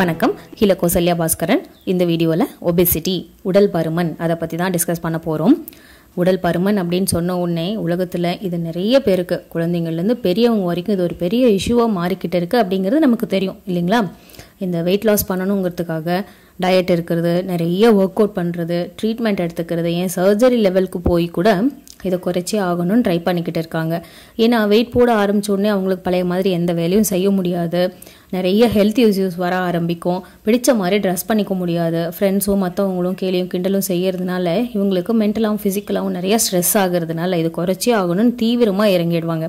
வணக்கம் ஹில கோசல்யா பாஸ்கரன் இந்த வீடியோவில் ஒபேசிட்டி உடல் பருமன் அதை பற்றி தான் டிஸ்கஸ் பண்ண போகிறோம் உடல் பருமன் அப்படின்னு சொன்ன உடனே உலகத்தில் இது நிறைய பேருக்கு குழந்தைங்கள்லேருந்து பெரியவங்க வரைக்கும் இது ஒரு பெரிய இஷ்யூவாக மாறிக்கிட்டு இருக்குது அப்படிங்கிறது நமக்கு தெரியும் இல்லைங்களா இந்த வெயிட் லாஸ் பண்ணணுங்கிறதுக்காக டயட் இருக்கிறது நிறைய ஒர்க் அவுட் பண்ணுறது ட்ரீட்மெண்ட் எடுத்துக்கிறது ஏன் சர்ஜரி லெவலுக்கு போய் கூட இதை குறைச்சி ஆகணும்னு ட்ரை பண்ணிக்கிட்டு இருக்காங்க ஏன்னா வெயிட் போட ஆரம்பிச்சோடனே அவங்களுக்கு பழைய மாதிரி எந்த வேலையும் செய்ய முடியாது நிறைய ஹெல்த் இஷ்யூஸ் வர ஆரம்பிக்கும் பிடிச்ச மாதிரி ட்ரெஸ் பண்ணிக்க முடியாது ஃப்ரெண்ட்ஸும் மற்றவங்களும் கேலியும் கிண்டலும் செய்கிறதுனால இவங்களுக்கு மென்டலாகவும் ஃபிசிக்கலாகவும் நிறைய ஸ்ட்ரெஸ் ஆகிறதுனால இது குறைச்சி ஆகணும்னு தீவிரமாக இறங்கிடுவாங்க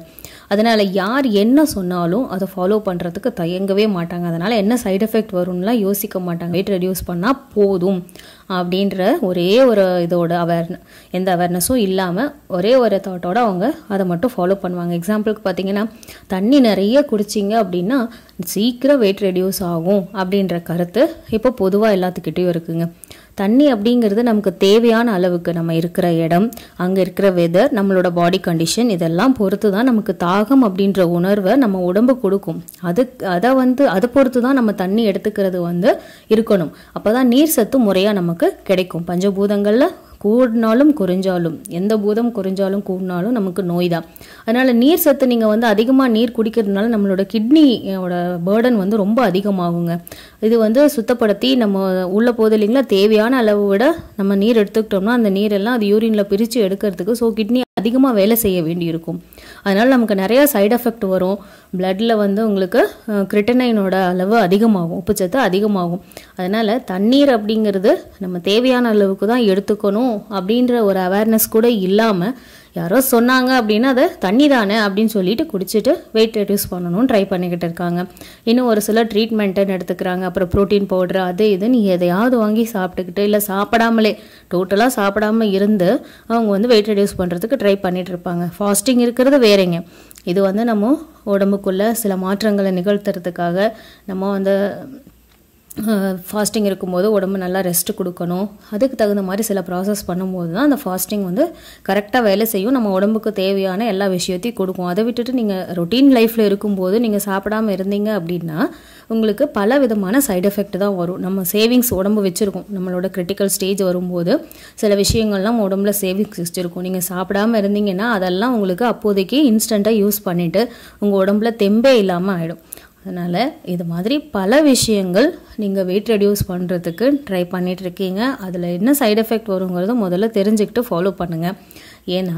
அதனால் யார் என்ன சொன்னாலும் அதை ஃபாலோ பண்ணுறதுக்கு தயங்கவே மாட்டாங்க அதனால் என்ன சைடு எஃபெக்ட் வரும்லாம் யோசிக்க மாட்டாங்க வெயிட் ரெடியூஸ் பண்ணால் போதும் அப்படின்ற ஒரே ஒரு இதோட அவேர் எந்த அவேர்னஸும் இல்லாமல் ஒரே ஒரு தாட்டோட அவங்க அதை மட்டும் ஃபாலோ பண்ணுவாங்க எக்ஸாம்பிளுக்கு பார்த்தீங்கன்னா தண்ணி நிறைய குடிச்சிங்க அப்படின்னா சீக்கிரம் வெயிட் ரெடியூஸ் ஆகும் அப்படின்ற கருத்து இப்போ பொதுவாக எல்லாத்துக்கிட்டேயும் இருக்குங்க தண்ணி அப்படிங்கிறது நமக்கு தேவையான அளவுக்கு நம்ம இருக்கிற இடம் அங்கே இருக்கிற வெதர் நம்மளோட பாடி கண்டிஷன் இதெல்லாம் பொறுத்து தான் நமக்கு தாகம் அப்படின்ற உணர்வை நம்ம உடம்பு கொடுக்கும் அது அதை வந்து அதை பொறுத்து தான் நம்ம தண்ணி எடுத்துக்கிறது வந்து இருக்கணும் அப்போ தான் நீர் சத்து முறையாக நமக்கு கிடைக்கும் பஞ்சபூதங்களில் கூடினாலும் குறைஞ்சாலும் எந்த பூதம் குறைஞ்சாலும் கூடினாலும் நமக்கு நோய் தான் அதனால் நீர் சத்து நீங்கள் வந்து அதிகமாக நீர் குடிக்கிறதுனால நம்மளோட கிட்னியோட பேர்டன் வந்து ரொம்ப அதிகமாகுங்க இது வந்து சுத்தப்படுத்தி நம்ம உள்ள போது இல்லைங்களா தேவையான அளவு விட நம்ம நீர் எடுத்துக்கிட்டோம்னா அந்த நீரெல்லாம் அது யூரினில் பிரித்து எடுக்கிறதுக்கு ஸோ கிட்னி அதிகமாக வேலை செய்ய வேண்டியிருக்கும் அதனால் நமக்கு நிறையா சைடு எஃபெக்ட் வரும் பிளட்டில் வந்து உங்களுக்கு கிரிட்டனைனோட அளவு அதிகமாகும் உப்புச்சத்து அதிகமாகும் அதனால் தண்ணீர் அப்படிங்கிறது நம்ம தேவையான அளவுக்கு தான் எடுத்துக்கணும் அப்படின்ற ஒரு அவேர்னஸ் கூட இல்லாமல் யாரோ சொன்னாங்க அப்படின்னா அதை தண்ணி தானே அப்படின்னு சொல்லிட்டு குடிச்சிட்டு வெயிட் ரெடியூஸ் பண்ணணும்னு ட்ரை பண்ணிக்கிட்டு இருக்காங்க இன்னும் ஒரு சில ட்ரீட்மெண்ட்டுன்னு எடுத்துக்கிறாங்க அப்புறம் ப்ரோட்டீன் பவுடர் அது இதுன்னு எதையாவது வாங்கி சாப்பிட்டுக்கிட்டு இல்லை சாப்பிடாமலே டோட்டலாக சாப்பிடாமல் இருந்து அவங்க வந்து வெயிட் ரெடியூஸ் பண்ணுறதுக்கு ட்ரை பண்ணிகிட்டு இருப்பாங்க ஃபாஸ்டிங் இருக்கிறது வேறேங்க இது வந்து நம்ம உடம்புக்குள்ளே சில மாற்றங்களை நிகழ்த்துறதுக்காக நம்ம வந்து ஃபாஸ்டிங் இருக்கும்போது உடம்பு நல்லா ரெஸ்ட் கொடுக்கணும் அதுக்கு தகுந்த மாதிரி சில ப்ராசஸ் பண்ணும்போது தான் அந்த ஃபாஸ்டிங் வந்து கரெக்டாக வேலை செய்யும் நம்ம உடம்புக்கு தேவையான எல்லா விஷயத்தையும் கொடுக்கும் அதை விட்டுட்டு நீங்கள் ரொட்டீன் லைஃப்பில் இருக்கும்போது நீங்கள் சாப்பிடாமல் இருந்தீங்க அப்படின்னா உங்களுக்கு பல விதமான சைடு எஃபெக்ட் தான் வரும் நம்ம சேவிங்ஸ் உடம்பு வச்சுருக்கோம் நம்மளோட கிரிட்டிக்கல் ஸ்டேஜ் வரும்போது சில விஷயங்கள்லாம் உடம்புல சேவிங்ஸ் வச்சுருக்கும் நீங்கள் சாப்பிடாமல் இருந்தீங்கன்னா அதெல்லாம் உங்களுக்கு அப்போதைக்கு இன்ஸ்டண்ட்டாக யூஸ் பண்ணிவிட்டு உங்கள் உடம்புல தெம்பே இல்லாமல் ஆகிடும் அதனால் இது மாதிரி பல விஷயங்கள் நீங்கள் வெயிட் ரெடியூஸ் பண்ணுறதுக்கு ட்ரை பண்ணிகிட்ருக்கீங்க அதில் என்ன சைடு எஃபெக்ட் வருங்கிறது முதல்ல தெரிஞ்சுக்கிட்டு ஃபாலோ பண்ணுங்கள் ஏன்னா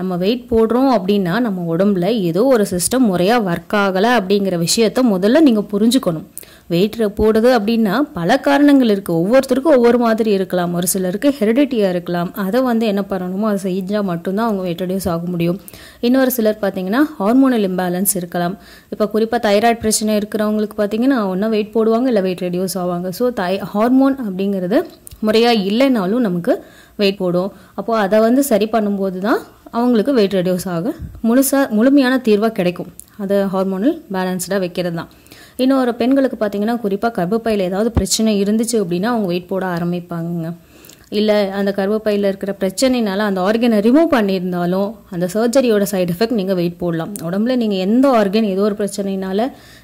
நம்ம வெயிட் போடுறோம் அப்படின்னா நம்ம உடம்புல ஏதோ ஒரு சிஸ்டம் முறையாக ஒர்க் ஆகலை அப்படிங்கிற விஷயத்த முதல்ல நீங்கள் புரிஞ்சுக்கணும் வெயிட்ரை போடுது அப்படின்னா பல காரணங்கள் இருக்குது ஒவ்வொருத்தருக்கும் ஒவ்வொரு மாதிரி இருக்கலாம் ஒரு சிலருக்கு ஹெரிடிட்டியாக இருக்கலாம் அதை வந்து என்ன பண்ணணுமோ அதை செஞ்சால் மட்டும்தான் அவங்க வெயிட் ரெடியூஸ் ஆக முடியும் இன்னொரு சிலர் பார்த்தீங்கன்னா ஹார்மோனல் இம்பேலன்ஸ் இருக்கலாம் இப்போ குறிப்பாக தைராய்டு பிரச்சனை இருக்கிறவங்களுக்கு பார்த்தீங்கன்னா ஒன்றும் வெயிட் போடுவாங்க இல்லை வெயிட் ரெடியூஸ் ஆவாங்க ஸோ தை ஹார்மோன் அப்படிங்கிறது முறையாக இல்லைனாலும் நமக்கு வெயிட் போடும் அப்போது அதை வந்து சரி பண்ணும்போது தான் அவங்களுக்கு வெயிட் ரெடியூஸ் ஆக முழுசாக முழுமையான தீர்வாக கிடைக்கும் அதை ஹார்மோனல் பேலன்ஸ்டாக வைக்கிறது தான் இன்னொரு பெண்களுக்கு பார்த்தீங்கன்னா குறிப்பாக கர்ப்பப்பையில் ஏதாவது பிரச்சனை இருந்துச்சு அப்படின்னா அவங்க வெயிட் போட ஆரம்பிப்பாங்க இல்லை அந்த கருவப்பையில் இருக்கிற பிரச்சனைனால அந்த ஆர்கனை ரிமூவ் பண்ணியிருந்தாலும் அந்த சர்ஜரியோட சைட் எஃபெக்ட் நீங்கள் வெயிட் போடலாம் உடம்புல நீங்கள் எந்த ஆர்கன் ஏதோ ஒரு பிரச்சனைனால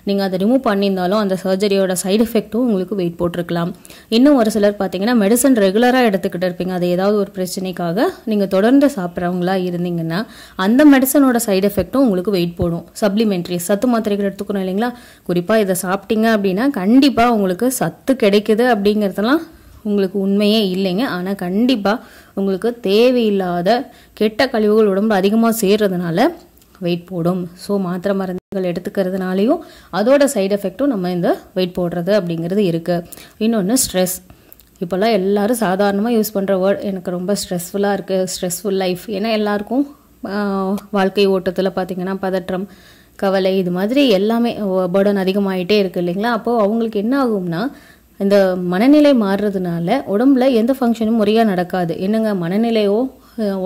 நீங்கள் அதை ரிமூவ் பண்ணியிருந்தாலும் அந்த சர்ஜரியோட சைடு எஃபெக்ட்டும் உங்களுக்கு வெயிட் போட்டிருக்கலாம் இன்னும் ஒரு சிலர் பார்த்தீங்கன்னா மெடிசன் ரெகுலராக எடுத்துக்கிட்டு இருப்பீங்க அது ஏதாவது ஒரு பிரச்சனைக்காக நீங்கள் தொடர்ந்து சாப்பிட்றவங்களா இருந்தீங்கன்னா அந்த மெடிசனோட சைடு எஃபெக்ட்டும் உங்களுக்கு வெயிட் போடும் சப்ளிமெண்ட்ரி சத்து மாத்திரைகள் எடுத்துக்கணும் இல்லைங்களா குறிப்பாக இதை சாப்பிட்டீங்க அப்படின்னா கண்டிப்பாக உங்களுக்கு சத்து கிடைக்குது அப்படிங்கிறதெல்லாம் உங்களுக்கு உண்மையே இல்லைங்க ஆனால் கண்டிப்பாக உங்களுக்கு தேவையில்லாத கெட்ட கழிவுகள் உடம்புல அதிகமாக சேர்றதுனால வெயிட் போடும் ஸோ மாத்திரை மருந்துகள் எடுத்துக்கிறதுனாலையும் அதோட சைடு எஃபெக்ட்டும் நம்ம இந்த வெயிட் போடுறது அப்படிங்கிறது இருக்குது இன்னொன்று ஸ்ட்ரெஸ் இப்போல்லாம் எல்லோரும் சாதாரணமாக யூஸ் பண்ணுற வேர்ட் எனக்கு ரொம்ப ஸ்ட்ரெஸ்ஃபுல்லாக இருக்குது ஸ்ட்ரெஸ்ஃபுல் லைஃப் ஏன்னா எல்லாருக்கும் வாழ்க்கை ஓட்டத்தில் பார்த்திங்கன்னா பதற்றம் கவலை இது மாதிரி எல்லாமே பேர்டன் அதிகமாகிட்டே இருக்குது இல்லைங்களா அப்போது அவங்களுக்கு என்ன ஆகும்னா இந்த மனநிலை மாறுறதுனால உடம்புல எந்த ஃபங்க்ஷனும் முறையாக நடக்காது என்னங்க மனநிலையோ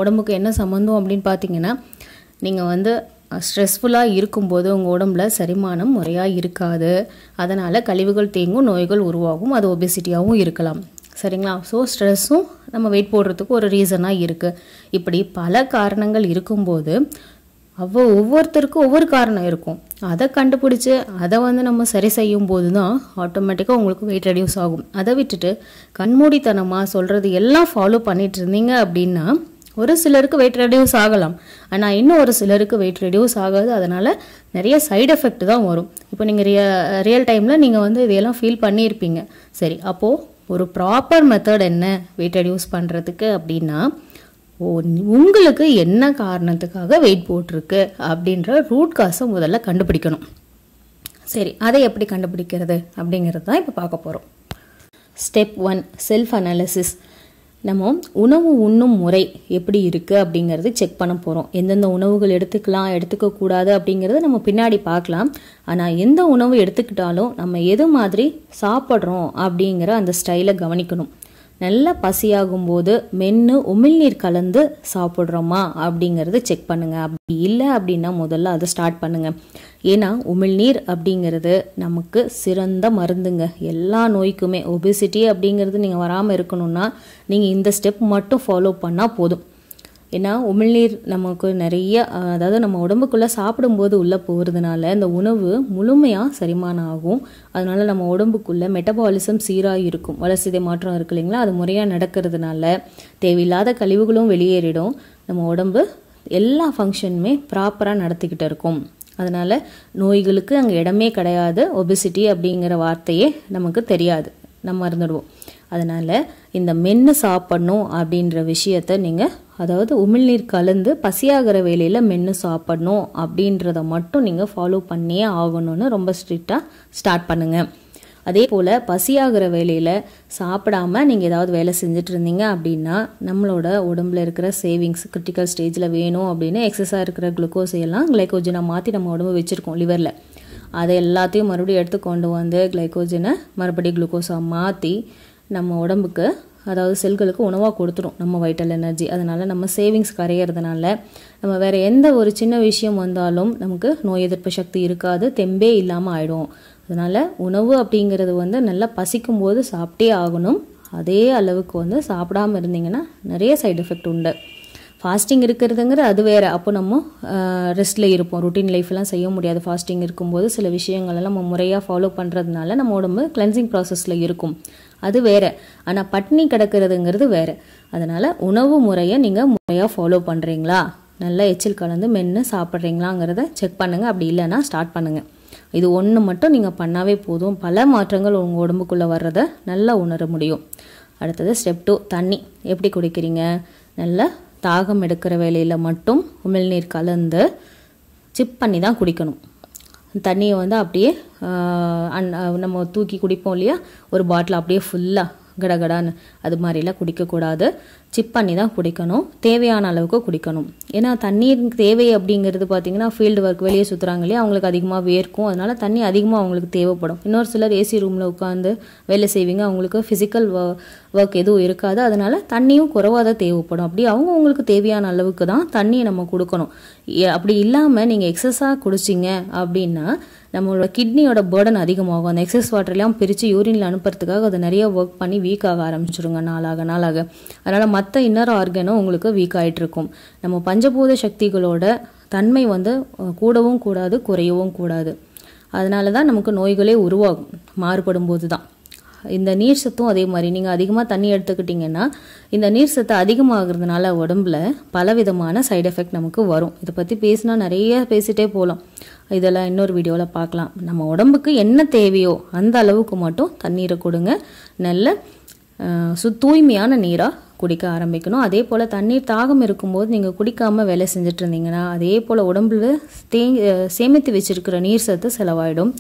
உடம்புக்கு என்ன சம்மந்தம் அப்படின்னு பார்த்தீங்கன்னா நீங்கள் வந்து ஸ்ட்ரெஸ்ஃபுல்லாக இருக்கும்போது உங்கள் உடம்புல செரிமானம் முறையாக இருக்காது அதனால் கழிவுகள் தேங்கும் நோய்கள் உருவாகும் அது ஒபேசிட்டியாகவும் இருக்கலாம் சரிங்களா ஸோ ஸ்ட்ரெஸ்ஸும் நம்ம வெயிட் போடுறதுக்கு ஒரு ரீசனாக இருக்குது இப்படி பல காரணங்கள் இருக்கும்போது அவள் ஒவ்வொருத்தருக்கும் ஒவ்வொரு காரணம் இருக்கும் அதை கண்டுபிடிச்சி அதை வந்து நம்ம சரி செய்யும் போது தான் ஆட்டோமேட்டிக்காக உங்களுக்கு வெயிட் ரெடியூஸ் ஆகும் அதை விட்டுட்டு கண்மூடித்தனமாக சொல்கிறது எல்லாம் ஃபாலோ பண்ணிகிட்டு இருந்தீங்க அப்படின்னா ஒரு சிலருக்கு வெயிட் ரெடியூஸ் ஆகலாம் ஆனால் இன்னும் ஒரு சிலருக்கு வெயிட் ரெடியூஸ் ஆகாது அதனால் நிறைய சைடு எஃபெக்ட் தான் வரும் இப்போ நீங்கள் ரிய ரியல் டைமில் நீங்கள் வந்து இதையெல்லாம் ஃபீல் பண்ணியிருப்பீங்க சரி அப்போது ஒரு ப்ராப்பர் மெத்தட் என்ன வெயிட் ரெடியூஸ் பண்ணுறதுக்கு அப்படின்னா ஓ உங்களுக்கு என்ன காரணத்துக்காக வெயிட் போட்டிருக்கு அப்படின்ற ரூட் காசை முதல்ல கண்டுபிடிக்கணும் சரி அதை எப்படி கண்டுபிடிக்கிறது அப்படிங்கிறது தான் இப்போ பார்க்க போகிறோம் ஸ்டெப் ஒன் செல்ஃப் அனாலிசிஸ் நம்ம உணவு உண்ணும் முறை எப்படி இருக்குது அப்படிங்கிறது செக் பண்ண போகிறோம் எந்தெந்த உணவுகள் எடுத்துக்கலாம் எடுத்துக்கக்கூடாது அப்படிங்கிறத நம்ம பின்னாடி பார்க்கலாம் ஆனால் எந்த உணவு எடுத்துக்கிட்டாலும் நம்ம எது மாதிரி சாப்பிட்றோம் அப்படிங்கிற அந்த ஸ்டைலை கவனிக்கணும் நல்ல பசியாகும் போது மென்று உமிழ்நீர் கலந்து சாப்பிட்றோமா அப்படிங்கிறது செக் பண்ணுங்க அப்படி இல்லை அப்படின்னா முதல்ல அதை ஸ்டார்ட் பண்ணுங்கள் ஏன்னா உமிழ்நீர் அப்படிங்கிறது நமக்கு சிறந்த மருந்துங்க எல்லா நோய்க்குமே ஒபிசிட்டி அப்படிங்கிறது நீங்கள் வராமல் இருக்கணும்னா நீங்கள் இந்த ஸ்டெப் மட்டும் ஃபாலோ பண்ணால் போதும் ஏன்னா உமிழ்நீர் நமக்கு நிறைய அதாவது நம்ம உடம்புக்குள்ளே சாப்பிடும்போது உள்ளே போகிறதுனால இந்த உணவு முழுமையாக செரிமானம் ஆகும் அதனால் நம்ம உடம்புக்குள்ளே மெட்டபாலிசம் சீராக இருக்கும் வளர்ச்சிதை மாற்றம் இருக்கு இல்லைங்களா அது முறையாக நடக்கிறதுனால தேவையில்லாத கழிவுகளும் வெளியேறிடும் நம்ம உடம்பு எல்லா ஃபங்க்ஷனுமே ப்ராப்பராக நடத்திக்கிட்டு இருக்கும் அதனால் நோய்களுக்கு அங்கே இடமே கிடையாது ஒபிசிட்டி அப்படிங்கிற வார்த்தையே நமக்கு தெரியாது நம்ம மறந்துடுவோம் அதனால் இந்த மென்று சாப்பிட்ணும் அப்படின்ற விஷயத்த நீங்கள் அதாவது உமிழ்நீர் கலந்து பசியாகிற வேலையில் மென்று சாப்பிடணும் அப்படின்றத மட்டும் நீங்கள் ஃபாலோ பண்ணியே ஆகணும்னு ரொம்ப ஸ்ட்ரிக்டாக ஸ்டார்ட் பண்ணுங்கள் அதே போல் பசியாகிற வேலையில் சாப்பிடாம நீங்கள் ஏதாவது வேலை செஞ்சுட்டு இருந்தீங்க அப்படின்னா நம்மளோட உடம்புல இருக்கிற சேவிங்ஸ் கிரிட்டிக்கல் ஸ்டேஜில் வேணும் அப்படின்னு எக்ஸஸாக இருக்கிற குளுக்கோஸ் எல்லாம் கிளைக்கோஜனை மாற்றி நம்ம உடம்பு வச்சுருக்கோம் லிவரில் அதை எல்லாத்தையும் மறுபடியும் எடுத்து கொண்டு வந்து கிளைக்கோஜனை மறுபடியும் குளுக்கோஸாக மாற்றி நம்ம உடம்புக்கு அதாவது செல்களுக்கு உணவாக கொடுத்துரும் நம்ம வைட்டல் எனர்ஜி அதனால் நம்ம சேவிங்ஸ் கரையிறதுனால நம்ம வேறு எந்த ஒரு சின்ன விஷயம் வந்தாலும் நமக்கு நோய் எதிர்ப்பு சக்தி இருக்காது தெம்பே இல்லாமல் ஆகிடும் அதனால் உணவு அப்படிங்கிறது வந்து நல்லா பசிக்கும் போது சாப்பிட்டே ஆகணும் அதே அளவுக்கு வந்து சாப்பிடாமல் இருந்தீங்கன்னா நிறைய சைடு எஃபெக்ட் உண்டு ஃபாஸ்டிங் இருக்கிறதுங்கிற அது வேறு அப்போ நம்ம ரெஸ்ட்டில் இருப்போம் ருட்டீன் லைஃப்லாம் செய்ய முடியாது ஃபாஸ்டிங் இருக்கும்போது சில விஷயங்களெல்லாம் நம்ம முறையாக ஃபாலோ பண்ணுறதுனால நம்ம உடம்பு கிளென்சிங் ப்ராசஸில் இருக்கும் அது வேறு ஆனால் பட்னி கிடக்கிறதுங்கிறது வேறு அதனால் உணவு முறையை நீங்கள் முறையாக ஃபாலோ பண்ணுறீங்களா நல்லா எச்சில் கலந்து மென்று சாப்பிட்றீங்களாங்கிறத செக் பண்ணுங்கள் அப்படி இல்லைன்னா ஸ்டார்ட் பண்ணுங்கள் இது ஒன்று மட்டும் நீங்கள் பண்ணாவே போதும் பல மாற்றங்கள் உங்கள் உடம்புக்குள்ளே வர்றதை நல்லா உணர முடியும் அடுத்தது ஸ்டெப் டூ தண்ணி எப்படி குடிக்கிறீங்க நல்லா தாகம் எடுக்கிற வேலையில் மட்டும் உமிழ்நீர் கலந்து சிப் பண்ணி தான் குடிக்கணும் தண்ணியை வந்து அப்படியே அன் நம்ம தூக்கி குடிப்போம் இல்லையா ஒரு பாட்டில் அப்படியே ஃபுல்லாக கடகடான்னு அது மாதிரிலாம் குடிக்கக்கூடாது சிப் பண்ணி தான் குடிக்கணும் தேவையான அளவுக்கு குடிக்கணும் ஏன்னா தண்ணீர் தேவை அப்படிங்கிறது பார்த்திங்கன்னா ஃபீல்டு ஒர்க் வெளியே சுற்றுறாங்க இல்லையா அவங்களுக்கு அதிகமாக வேர்க்கும் அதனால் தண்ணி அதிகமாக அவங்களுக்கு தேவைப்படும் இன்னொரு சிலர் ஏசி ரூமில் உட்காந்து வேலை செய்வீங்க அவங்களுக்கு ஃபிசிக்கல் ஒர்க் எதுவும் இருக்காது அதனால் தண்ணியும் குறைவாக தான் தேவைப்படும் அப்படி அவங்க அவங்களுக்கு தேவையான அளவுக்கு தான் தண்ணியை நம்ம கொடுக்கணும் அப்படி இல்லாமல் நீங்கள் எக்ஸஸாக குடிச்சிங்க அப்படின்னா நம்மளோட கிட்னியோட பேர்டன் அதிகமாகும் அந்த எக்ஸஸ் வாட்டர்லாம் பிரித்து யூரின்ல அனுப்புறதுக்காக அது நிறைய ஒர்க் பண்ணி வீக் ஆக ஆரம்பிச்சிருங்க நாளாக நாளாக அதனால் மற்ற இன்னர் ஆர்கனும் உங்களுக்கு வீக் இருக்கும் நம்ம பஞ்சபூத சக்திகளோட தன்மை வந்து கூடவும் கூடாது குறையவும் கூடாது அதனால தான் நமக்கு நோய்களே உருவாகும் மாறுபடும் போது தான் இந்த நீர் சத்தும் அதே மாதிரி நீங்கள் அதிகமாக தண்ணி எடுத்துக்கிட்டிங்கன்னா இந்த நீர் சத்து அதிகமாகிறதுனால உடம்புல பலவிதமான சைடு எஃபெக்ட் நமக்கு வரும் இதை பற்றி பேசினா நிறைய பேசிகிட்டே போகலாம் இதெல்லாம் இன்னொரு வீடியோவில் பார்க்கலாம் நம்ம உடம்புக்கு என்ன தேவையோ அந்த அளவுக்கு மட்டும் தண்ணீரை கொடுங்க நல்ல சு தூய்மையான நீராக குடிக்க ஆரம்பிக்கணும் அதே போல் தண்ணீர் தாகம் இருக்கும்போது நீங்கள் குடிக்காமல் வேலை செஞ்சுட்டு இருந்தீங்கன்னா அதே போல் உடம்புல தே சேமித்து வச்சுருக்கிற நீர் சத்து செலவாயிடும்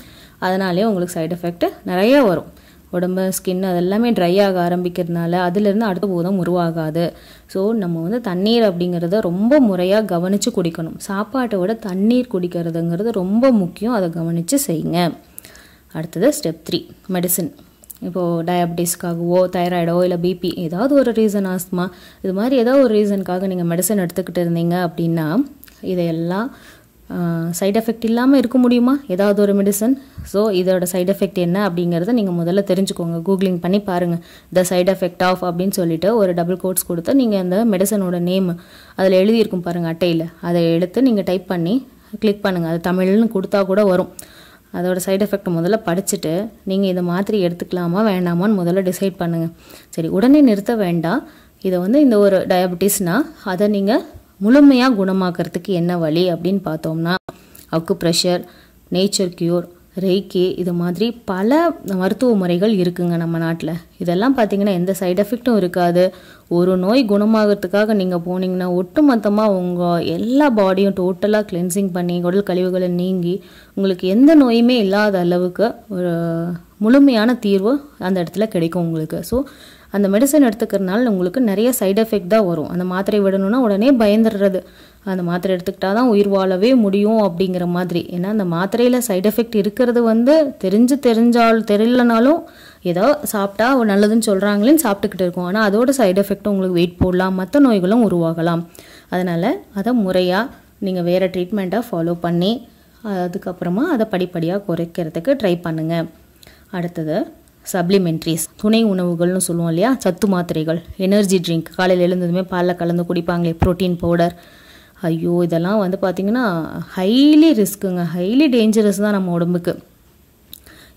அதனாலே உங்களுக்கு சைடு எஃபெக்ட் நிறையா வரும் உடம்பு ஸ்கின் அதெல்லாமே ட்ரை ஆக ஆரம்பிக்கிறதுனால அதுலேருந்து அடுத்த போதும் உருவாகாது ஸோ நம்ம வந்து தண்ணீர் அப்படிங்கிறத ரொம்ப முறையாக கவனித்து குடிக்கணும் சாப்பாட்டை விட தண்ணீர் குடிக்கிறதுங்கிறது ரொம்ப முக்கியம் அதை கவனித்து செய்யுங்க அடுத்தது ஸ்டெப் த்ரீ மெடிசின் இப்போது டயபிட்டிஸ்க்காகவோ தைராய்டோ இல்லை பிபி ஏதாவது ஒரு ரீசன் ஆஸ்துமா இது மாதிரி ஏதாவது ஒரு ரீசனுக்காக நீங்கள் மெடிசன் எடுத்துக்கிட்டு இருந்தீங்க அப்படின்னா இதையெல்லாம் சைட் எஃபெக்ட் இல்லாமல் இருக்க முடியுமா ஏதாவது ஒரு மெடிசன் ஸோ இதோட சைட் எஃபெக்ட் என்ன அப்படிங்கிறத நீங்கள் முதல்ல தெரிஞ்சுக்கோங்க கூகுளிங் பண்ணி பாருங்கள் த சைட் எஃபெக்ட் ஆஃப் அப்படின்னு சொல்லிட்டு ஒரு டபுள் கோட்ஸ் கொடுத்து நீங்கள் அந்த மெடிசனோட நேம் அதில் எழுதியிருக்கும் பாருங்கள் அட்டையில் அதை எடுத்து நீங்கள் டைப் பண்ணி கிளிக் பண்ணுங்கள் அது தமிழ்னு கொடுத்தா கூட வரும் அதோடய சைட் எஃபெக்ட் முதல்ல படிச்சுட்டு நீங்கள் இதை மாத்திரை எடுத்துக்கலாமா வேண்டாமான்னு முதல்ல டிசைட் பண்ணுங்கள் சரி உடனே நிறுத்த வேண்டாம் இதை வந்து இந்த ஒரு டயபெட்டிஸ்னால் அதை நீங்கள் முழுமையாக குணமாக்கிறதுக்கு என்ன வழி அப்படின்னு பார்த்தோம்னா அக்கு ப்ரெஷர் நேச்சர் க்யூர் ரெய்கே இது மாதிரி பல மருத்துவ முறைகள் இருக்குங்க நம்ம நாட்டில் இதெல்லாம் பார்த்திங்கன்னா எந்த சைட் எஃபெக்டும் இருக்காது ஒரு நோய் குணமாகறதுக்காக நீங்கள் போனீங்கன்னா ஒட்டுமொத்தமாக உங்கள் எல்லா பாடியும் டோட்டலாக கிளென்சிங் பண்ணி உடல் கழிவுகளை நீங்கி உங்களுக்கு எந்த நோயுமே இல்லாத அளவுக்கு ஒரு முழுமையான தீர்வு அந்த இடத்துல கிடைக்கும் உங்களுக்கு ஸோ அந்த மெடிசன் எடுத்துக்கிறதுனால உங்களுக்கு நிறைய சைடு எஃபெக்ட் தான் வரும் அந்த மாத்திரை விடணும்னா உடனே பயந்துடுறது அந்த மாத்திரை எடுத்துக்கிட்டா தான் உயிர் வாழவே முடியும் அப்படிங்கிற மாதிரி ஏன்னா அந்த மாத்திரையில் சைடு எஃபெக்ட் இருக்கிறது வந்து தெரிஞ்சு தெரிஞ்சால் தெரியலனாலும் ஏதோ சாப்பிட்டா நல்லதுன்னு சொல்கிறாங்களேன்னு சாப்பிட்டுக்கிட்டு இருக்கும் ஆனால் அதோட சைடு எஃபெக்ட் உங்களுக்கு வெயிட் போடலாம் மற்ற நோய்களும் உருவாகலாம் அதனால் அதை முறையாக நீங்கள் வேறு ட்ரீட்மெண்ட்டாக ஃபாலோ பண்ணி அதுக்கப்புறமா அதை படிப்படியாக குறைக்கிறதுக்கு ட்ரை பண்ணுங்கள் அடுத்தது சப்ளிமெண்ட்ரிஸ் துணை உணவுகள்னு சொல்லுவோம் இல்லையா சத்து மாத்திரைகள் எனர்ஜி ட்ரிங்க் காலையில் எழுந்ததுமே பாலில் கலந்து குடிப்பாங்களே ப்ரோட்டீன் பவுடர் ஐயோ இதெல்லாம் வந்து பார்த்திங்கன்னா ஹைலி ரிஸ்க்குங்க ஹைலி டேஞ்சரஸ் தான் நம்ம உடம்புக்கு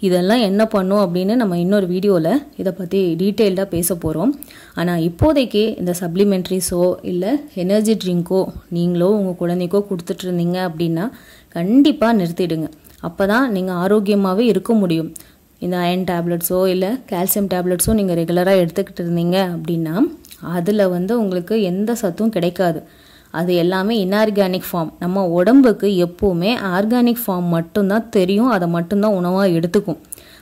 இதெல்லாம் என்ன பண்ணும் அப்படின்னு நம்ம இன்னொரு வீடியோவில் இதை பற்றி டீட்டெயில்டாக பேச போகிறோம் ஆனால் இப்போதைக்கு இந்த சப்ளிமெண்ட்ரிஸோ இல்லை எனர்ஜி ட்ரிங்க்கோ நீங்களோ உங்கள் குழந்தைக்கோ கொடுத்துட்ருந்தீங்க அப்படின்னா கண்டிப்பாக நிறுத்திடுங்க அப்போ தான் நீங்கள் ஆரோக்கியமாகவே இருக்க முடியும் இந்த அயன் டேப்லெட்ஸோ இல்லை கால்சியம் டேப்லெட்ஸோ நீங்கள் ரெகுலராக எடுத்துக்கிட்டு இருந்தீங்க அப்படின்னா அதில் வந்து உங்களுக்கு எந்த சத்தும் கிடைக்காது அது எல்லாமே இன்ஆர்கானிக் ஃபார்ம் நம்ம உடம்புக்கு எப்போவுமே ஆர்கானிக் ஃபார்ம் மட்டும்தான் தெரியும் அதை மட்டும்தான் உணவாக எடுத்துக்கும்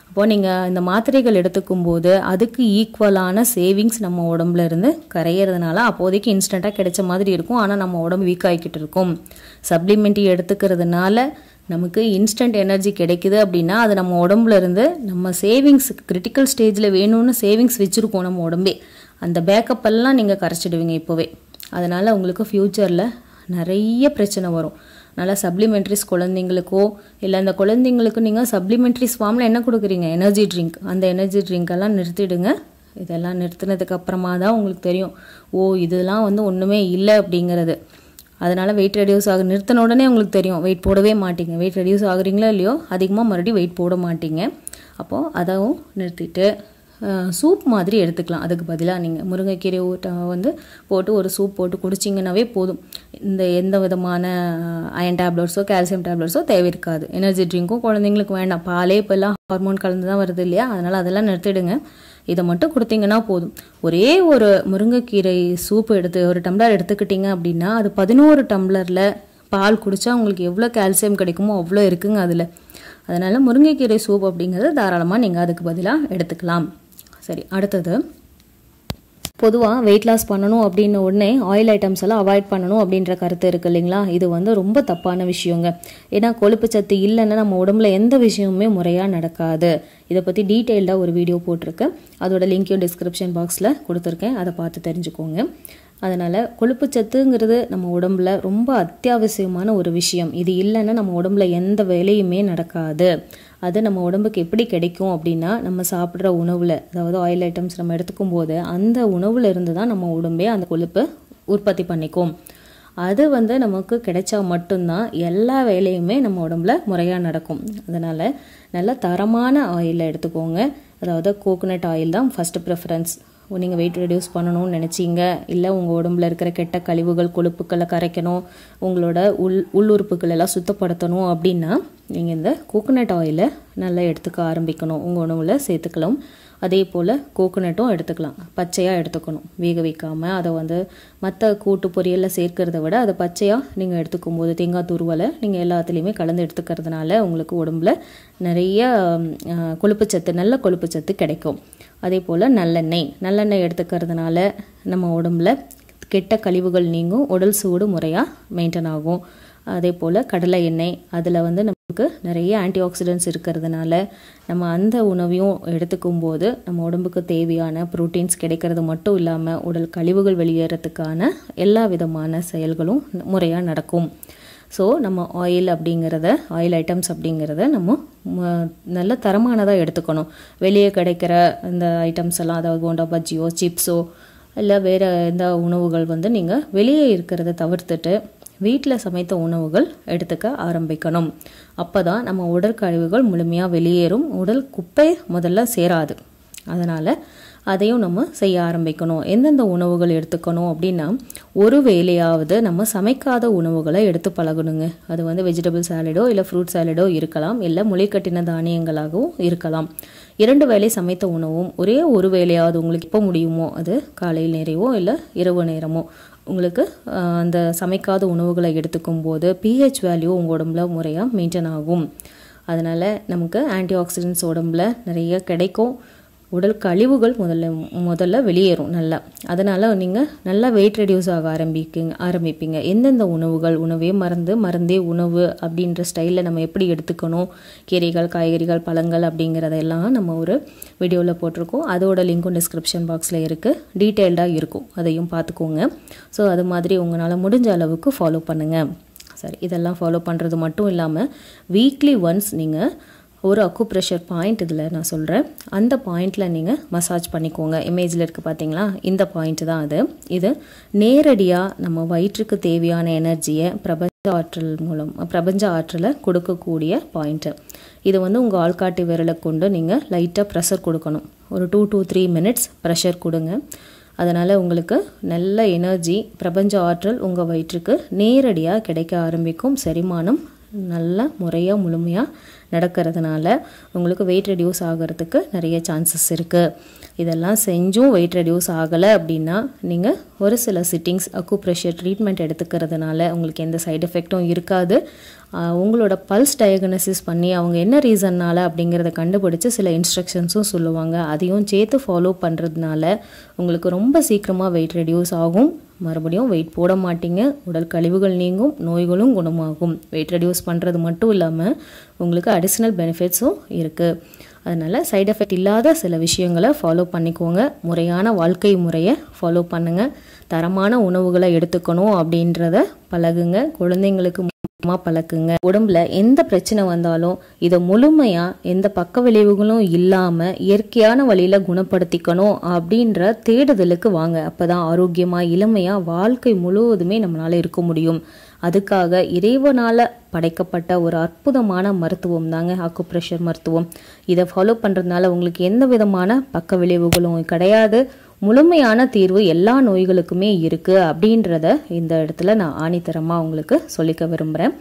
அப்போது நீங்கள் இந்த மாத்திரைகள் எடுத்துக்கும் போது அதுக்கு ஈக்குவலான சேவிங்ஸ் நம்ம உடம்புல இருந்து கரையிறதுனால அப்போதைக்கு இன்ஸ்டண்ட்டாக கிடைச்ச மாதிரி இருக்கும் ஆனால் நம்ம உடம்பு வீக் ஆகிக்கிட்டு இருக்கும் சப்ளிமெண்ட்ரி எடுத்துக்கிறதுனால நமக்கு இன்ஸ்டன்ட் எனர்ஜி கிடைக்குது அப்படின்னா அது நம்ம உடம்புல இருந்து நம்ம சேவிங்ஸ் கிரிட்டிக்கல் ஸ்டேஜில் வேணும்னு சேவிங்ஸ் வச்சுருக்கோம் நம்ம உடம்பே அந்த பேக்கப் எல்லாம் நீங்கள் கரைச்சிடுவீங்க இப்போவே அதனால் உங்களுக்கு ஃப்யூச்சரில் நிறைய பிரச்சனை வரும் நல்லா சப்ளிமெண்ட்ரிஸ் குழந்தைங்களுக்கோ இல்லை அந்த குழந்தைங்களுக்கு நீங்கள் சப்ளிமெண்ட்ரிஸ் ஃபார்மில் என்ன கொடுக்குறீங்க எனர்ஜி ட்ரிங்க் அந்த எனர்ஜி ட்ரிங்கெல்லாம் நிறுத்திடுங்க இதெல்லாம் நிறுத்தினதுக்கப்புறமா தான் உங்களுக்கு தெரியும் ஓ இதெல்லாம் வந்து ஒன்றுமே இல்லை அப்படிங்கிறது அதனால் வெயிட் ரெடியூஸ் ஆக நிறுத்தின உடனே உங்களுக்கு தெரியும் வெயிட் போடவே மாட்டிங்க வெயிட் ரெடியூஸ் ஆகுறீங்களோ இல்லையோ அதிகமாக மறுபடியும் வெயிட் போட மாட்டிங்க அப்போது அதாவும் நிறுத்திட்டு சூப் மாதிரி எடுத்துக்கலாம் அதுக்கு பதிலாக நீங்கள் முருங்கைக்கீரை ஊட்ட வந்து போட்டு ஒரு சூப் போட்டு குடிச்சிங்கன்னாவே போதும் இந்த எந்த விதமான அயன் டேப்லெட்ஸோ கால்சியம் டேப்லெட்ஸோ தேவை இருக்காது எனர்ஜி ட்ரிங்க்கும் குழந்தைங்களுக்கு வேண்டாம் பாலே இப்போல்லாம் ஹார்மோன் கலந்து தான் வருது இல்லையா அதனால் அதெல்லாம் நிறுத்திடுங்க இதை மட்டும் கொடுத்தீங்கன்னா போதும் ஒரே ஒரு முருங்கைக்கீரை சூப்பு எடுத்து ஒரு டம்ளர் எடுத்துக்கிட்டிங்க அப்படின்னா அது பதினோரு டம்ளரில் பால் குடித்தா உங்களுக்கு எவ்வளோ கால்சியம் கிடைக்குமோ அவ்வளோ இருக்குங்க அதில் அதனால் முருங்கைக்கீரை சூப் அப்படிங்கிறது தாராளமாக நீங்கள் அதுக்கு பதிலாக எடுத்துக்கலாம் சரி அடுத்தது பொதுவாக வெயிட் லாஸ் பண்ணணும் அப்படின்னு உடனே ஆயில் ஐட்டம்ஸ் எல்லாம் அவாய்ட் பண்ணணும் அப்படின்ற கருத்து இருக்குது இல்லைங்களா இது வந்து ரொம்ப தப்பான விஷயங்க ஏன்னா கொழுப்பு சத்து இல்லைன்னா நம்ம உடம்புல எந்த விஷயமுமே முறையாக நடக்காது இதை பற்றி டீட்டெயில்டாக ஒரு வீடியோ போட்டிருக்கேன் அதோட லிங்க்கையும் டிஸ்கிரிப்ஷன் பாக்ஸில் கொடுத்துருக்கேன் அதை பார்த்து தெரிஞ்சுக்கோங்க அதனால் கொழுப்பு சத்துங்கிறது நம்ம உடம்புல ரொம்ப அத்தியாவசியமான ஒரு விஷயம் இது இல்லைன்னா நம்ம உடம்புல எந்த வேலையுமே நடக்காது அது நம்ம உடம்புக்கு எப்படி கிடைக்கும் அப்படின்னா நம்ம சாப்பிட்ற உணவில் அதாவது ஆயில் ஐட்டம்ஸ் நம்ம எடுத்துக்கும் போது அந்த உணவில் இருந்து தான் நம்ம உடம்பே அந்த கொழுப்பு உற்பத்தி பண்ணிக்கும் அது வந்து நமக்கு கிடைச்சா மட்டும்தான் எல்லா வேலையுமே நம்ம உடம்புல முறையாக நடக்கும் அதனால் நல்ல தரமான ஆயிலை எடுத்துக்கோங்க அதாவது கோகோனட் ஆயில் தான் ஃபஸ்ட்டு ப்ரிஃபரன்ஸ் நீங்கள் வெயிட் ரெடியூஸ் பண்ணணும்னு நினச்சிங்க இல்லை உங்கள் உடம்புல இருக்கிற கெட்ட கழிவுகள் கொழுப்புக்களை கரைக்கணும் உங்களோட உள் உள்ளுறுப்புகளெல்லாம் சுத்தப்படுத்தணும் அப்படின்னா நீங்கள் இந்த கோகோனட் ஆயிலை நல்லா எடுத்துக்க ஆரம்பிக்கணும் உங்கள் உணவில் சேர்த்துக்கலாம் அதே போல் கோகோனட்டும் எடுத்துக்கலாம் பச்சையாக எடுத்துக்கணும் வேக வைக்காமல் அதை வந்து மற்ற கூட்டு பொரியலில் சேர்க்கிறத விட அதை பச்சையாக நீங்கள் எடுத்துக்கும் போது தேங்காய் துருவலை நீங்கள் எல்லாத்துலேயுமே கலந்து எடுத்துக்கிறதுனால உங்களுக்கு உடம்புல நிறைய கொழுப்புச்சத்து நல்ல கொழுப்புச்சத்து கிடைக்கும் அதே போல் நல்லெண்ணெய் நல்லெண்ணெய் எடுத்துக்கிறதுனால நம்ம உடம்புல கெட்ட கழிவுகள் நீங்கும் உடல் சூடு முறையாக மெயின்டைன் ஆகும் அதே போல் கடலை எண்ணெய் அதில் வந்து உடம்புக்கு நிறைய ஆன்டி ஆக்சிடென்ட்ஸ் இருக்கிறதுனால நம்ம அந்த உணவையும் எடுத்துக்கும் போது நம்ம உடம்புக்கு தேவையான ப்ரோட்டீன்ஸ் கிடைக்கிறது மட்டும் இல்லாமல் உடல் கழிவுகள் வெளியேறதுக்கான எல்லா விதமான செயல்களும் முறையாக நடக்கும் ஸோ நம்ம ஆயில் அப்படிங்கிறத ஆயில் ஐட்டம்ஸ் அப்படிங்கிறத நம்ம நல்ல தரமானதாக எடுத்துக்கணும் வெளியே கிடைக்கிற இந்த ஐட்டம்ஸ் எல்லாம் அதாவது போண்டா பஜ்ஜியோ சிப்ஸோ இல்லை வேறு எந்த உணவுகள் வந்து நீங்கள் வெளியே இருக்கிறத தவிர்த்துட்டு வீட்டில் சமைத்த உணவுகள் எடுத்துக்க ஆரம்பிக்கணும் அப்போ தான் நம்ம உடற்கழிவுகள் முழுமையாக வெளியேறும் உடல் குப்பை முதல்ல சேராது அதனால் அதையும் நம்ம செய்ய ஆரம்பிக்கணும் எந்தெந்த உணவுகள் எடுத்துக்கணும் அப்படின்னா ஒரு வேலையாவது நம்ம சமைக்காத உணவுகளை எடுத்து பழகணுங்க அது வந்து வெஜிடபிள் சாலடோ இல்லை ஃப்ரூட் சாலடோ இருக்கலாம் இல்லை முளைக்கட்டின தானியங்களாகவும் இருக்கலாம் இரண்டு வேலை சமைத்த உணவும் ஒரே ஒரு வேலையாவது உங்களுக்கு இப்போ முடியுமோ அது காலையில் நேரமோ இல்லை இரவு நேரமோ உங்களுக்கு அந்த சமைக்காத உணவுகளை எடுத்துக்கும் போது பிஹெச் வேல்யூ உங்கள் உடம்புல முறையாக மெயின்டைன் ஆகும் அதனால் நமக்கு ஆன்டி ஆக்சிடென்ட்ஸ் உடம்புல நிறைய கிடைக்கும் உடல் கழிவுகள் முதல்ல முதல்ல வெளியேறும் நல்லா அதனால் நீங்கள் நல்லா வெயிட் ரெடியூஸ் ஆக ஆரம்பிக்குங்க ஆரம்பிப்பீங்க எந்தெந்த உணவுகள் உணவே மறந்து மருந்தே உணவு அப்படின்ற ஸ்டைலில் நம்ம எப்படி எடுத்துக்கணும் கீரைகள் காய்கறிகள் பழங்கள் அப்படிங்கிறதெல்லாம் நம்ம ஒரு வீடியோவில் போட்டிருக்கோம் அதோட லிங்க்கும் டிஸ்கிரிப்ஷன் பாக்ஸில் இருக்குது டீட்டெயில்டாக இருக்கும் அதையும் பார்த்துக்கோங்க ஸோ அது மாதிரி உங்களால் முடிஞ்ச அளவுக்கு ஃபாலோ பண்ணுங்கள் சரி இதெல்லாம் ஃபாலோ பண்ணுறது மட்டும் இல்லாமல் வீக்லி ஒன்ஸ் நீங்கள் ஒரு அக்குப்ரெஷர் பாயிண்ட் இதில் நான் சொல்கிறேன் அந்த பாயிண்டில் நீங்கள் மசாஜ் பண்ணிக்கோங்க இமேஜில் இருக்குது பார்த்தீங்களா இந்த பாயிண்ட் தான் அது இது நேரடியாக நம்ம வயிற்றுக்கு தேவையான எனர்ஜியை பிரபஞ்ச ஆற்றல் மூலம் பிரபஞ்ச ஆற்றலை கொடுக்கக்கூடிய பாயிண்ட்டு இது வந்து உங்கள் ஆள்காட்டி விரலை கொண்டு நீங்கள் லைட்டாக ப்ரெஷர் கொடுக்கணும் ஒரு two two three minutes pressure கொடுங்க அதனால் உங்களுக்கு நல்ல எனர்ஜி பிரபஞ்ச ஆற்றல் உங்கள் வயிற்றுக்கு நேரடியாக கிடைக்க ஆரம்பிக்கும் செரிமானம் நல்ல முறையாக முழுமையாக நடக்கிறதுனால உங்களுக்கு வெயிட் ரெடியூஸ் ஆகிறதுக்கு நிறைய சான்சஸ் இருக்குது இதெல்லாம் செஞ்சும் வெயிட் ரெடியூஸ் ஆகலை அப்படின்னா நீங்கள் ஒரு சில சிட்டிங்ஸ் அக்கு ப்ரெஷர் ட்ரீட்மெண்ட் எடுத்துக்கிறதுனால உங்களுக்கு எந்த சைடு எஃபெக்ட்டும் இருக்காது உங்களோட பல்ஸ் டயக்னசிஸ் பண்ணி அவங்க என்ன ரீசன்னால் அப்படிங்கிறத கண்டுபிடிச்சி சில இன்ஸ்ட்ரக்ஷன்ஸும் சொல்லுவாங்க அதையும் சேர்த்து ஃபாலோ பண்ணுறதுனால உங்களுக்கு ரொம்ப சீக்கிரமாக வெயிட் ரெடியூஸ் ஆகும் மறுபடியும் வெயிட் போட மாட்டீங்க உடல் கழிவுகள் நீங்கும் நோய்களும் குணமாகும் வெயிட் ரெடியூஸ் பண்ணுறது மட்டும் இல்லாமல் உங்களுக்கு அடிஷ்னல் பெனிஃபிட்ஸும் இருக்குது அதனால் சைட் எஃபெக்ட் இல்லாத சில விஷயங்களை ஃபாலோ பண்ணிக்கோங்க முறையான வாழ்க்கை முறையை ஃபாலோ பண்ணுங்கள் தரமான உணவுகளை எடுத்துக்கணும் அப்படின்றத பழகுங்க குழந்தைங்களுக்கு முக்கியமாக பழக்குங்க உடம்புல எந்த பிரச்சனை வந்தாலும் இதை முழுமையாக எந்த பக்க விளைவுகளும் இல்லாமல் இயற்கையான வழியில் குணப்படுத்திக்கணும் அப்படின்ற தேடுதலுக்கு வாங்க அப்போ தான் ஆரோக்கியமாக இளமையாக வாழ்க்கை முழுவதுமே நம்மளால் இருக்க முடியும் அதுக்காக இறைவனால் படைக்கப்பட்ட ஒரு அற்புதமான மருத்துவம் தாங்க அக்குப்ரெஷர் மருத்துவம் இதை ஃபாலோ பண்ணுறதுனால உங்களுக்கு எந்த விதமான பக்க விளைவுகளும் கிடையாது முழுமையான தீர்வு எல்லா நோய்களுக்குமே இருக்குது அப்படின்றத இந்த இடத்துல நான் ஆணித்தரமாக உங்களுக்கு சொல்லிக்க விரும்புகிறேன்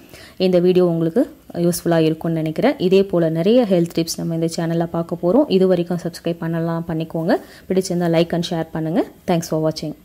இந்த வீடியோ உங்களுக்கு யூஸ்ஃபுல்லாக இருக்கும்னு நினைக்கிறேன் இதே போல் நிறைய ஹெல்த் டிப்ஸ் நம்ம இந்த சேனலில் பார்க்க போகிறோம் இது வரைக்கும் சப்ஸ்கிரைப் பண்ணலாம் பண்ணிக்கோங்க பிடிச்சிருந்தால் லைக் அண்ட் ஷேர் பண்ணுங்கள் தேங்க்ஸ் ஃபார் வாட்சிங்